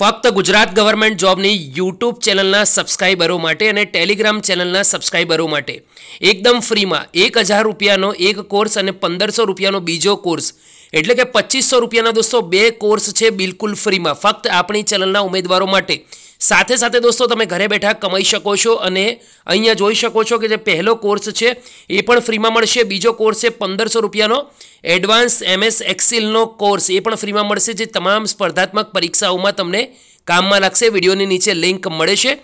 ફક્ત Gujarat government જોબની YouTube ચેનલના સબસ્ક્રાઈબરો માટે અને ટેલિગ્રામ ચેનલના સબસ્ક્રાઈબરો માટે એકદમ ફ્રીમાં એક હજાર રૂપિયાનો એક કોર્સ અને પંદરસો રૂપિયાનો બીજો કોર્સ એટલે કે પચીસો રૂપિયાના દોસ્તો બે કોર્સ છે બિલકુલ ફ્રીમાં ફક્ત આપણી ચેનલના ઉમેદવારો માટે સાથે સાથે દોસ્તો તમે ઘરે બેઠા કમાઈ શકો છો અને અહીંયા જોઈ શકો છો કે જે પહેલો કોર્સ છે એ પણ ફ્રીમાં મળશે બીજો કોર્સ છે પંદરસો રૂપિયાનો એડવાન્સ એમએસ એક્સિલનો કોર્સ એ પણ ફ્રીમાં મળશે જે તમામ સ્પર્ધાત્મક પરીક્ષાઓમાં તમને કામમાં લાગશે વિડીયોની નીચે લિંક મળે છે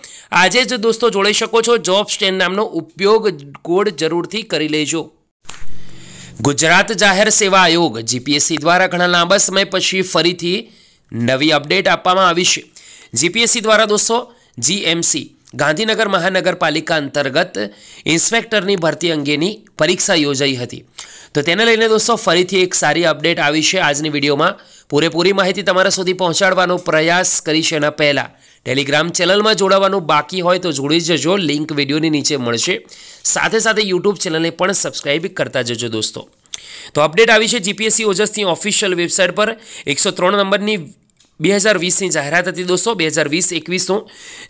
આજે જ દોસ્તો જોડાઈ શકો છો જોબ સ્ટેન્ડ નામનો ઉપયોગ કોડ જરૂરથી કરી લેજો ગુજરાત જાહેર સેવા આયોગ જીપીએસસી દ્વારા ઘણા લાંબા સમય પછી ફરીથી નવી અપડેટ આપવામાં આવી છે જીપીએસસી દ્વારા દોસ્તો જીએમસી ગાંધીનગર મહાનગરપાલિકા અંતર્ગત ઇન્સ્પેક્ટરની ભરતી અંગેની પરીક્ષા યોજાઈ હતી તો તેને લઈને દોસ્તો ફરીથી એક સારી અપડેટ આવી છે આજની વિડીયોમાં પૂરેપૂરી માહિતી તમારા સુધી પહોંચાડવાનો પ્રયાસ કરીશ એના પહેલાં ટેલિગ્રામ ચેનલમાં જોડાવાનું બાકી હોય તો જોડી જજો લિંક વિડીયોની નીચે મળશે સાથે સાથે યુટ્યુબ ચેનલને પણ સબસ્ક્રાઇબ કરતા જજો દોસ્તો તો અપડેટ આવી છે જીપીએસસી ઓજસની ઓફિશિયલ વેબસાઇટ પર એકસો ત્રણ નંબરની બે હજાર વીસની જાહેરાત હતી દોસ્તો બે હજાર વીસ એકવીસનું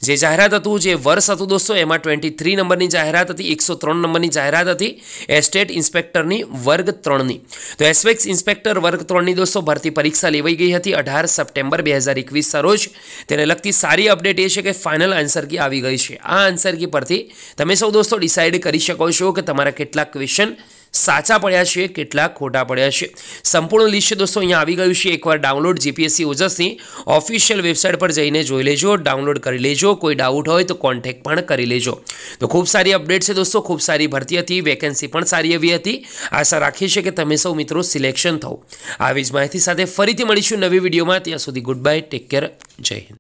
જે જાહેરાત હતું જે વર્ષ હતું દોસ્તો એમાં ટ્વેન્ટી થ્રી નંબરની જાહેરાત હતી એકસો ત્રણ નંબરની જાહેરાત હતી એસ્ટેટ ઇન્સ્પેક્ટરની વર્ગ ત્રણની તો એસ્પેક્સ ઇન્સ્પેક્ટર વર્ગ ત્રણની દોસ્તો ભરતી પરીક્ષા લેવાઈ ગઈ હતી અઢાર સપ્ટેમ્બર બે હજાર એકવીસના રોજ તેને લગતી સારી અપડેટ એ છે કે ફાઇનલ આન્સર કી આવી ગઈ છે આ આન્સર કી પરથી તમે સૌ દોસ્તો ડિસાઇડ કરી શકો છો કે તમારા કેટલાક ક્વેશ્ચન સાચા પડ્યા છે કેટલા ખોટા પડ્યા છે સંપૂર્ણ લિસ્ટ દોસ્તો અહીંયા આવી ગયું છે એકવાર ડાઉનલોડ જીપીએસસી ઓજસની ઓફિશિયલ વેબસાઇટ પર જઈને જોઈ લેજો ડાઉનલોડ કરી લેજો કોઈ ડાઉટ હોય તો કોન્ટેક્ટ પણ કરી લેજો તો ખૂબ સારી અપડેટ છે દોસ્તો ખૂબ સારી ભરતી હતી વેકેન્સી પણ સારી એવી હતી આશા રાખીએ છીએ કે તમે સૌ મિત્રો સિલેક્શન થવું આવી જ માહિતી સાથે ફરીથી મળીશું નવી વિડીયોમાં ત્યાં સુધી ગુડ બાય ટેક કેર જય હિન્દ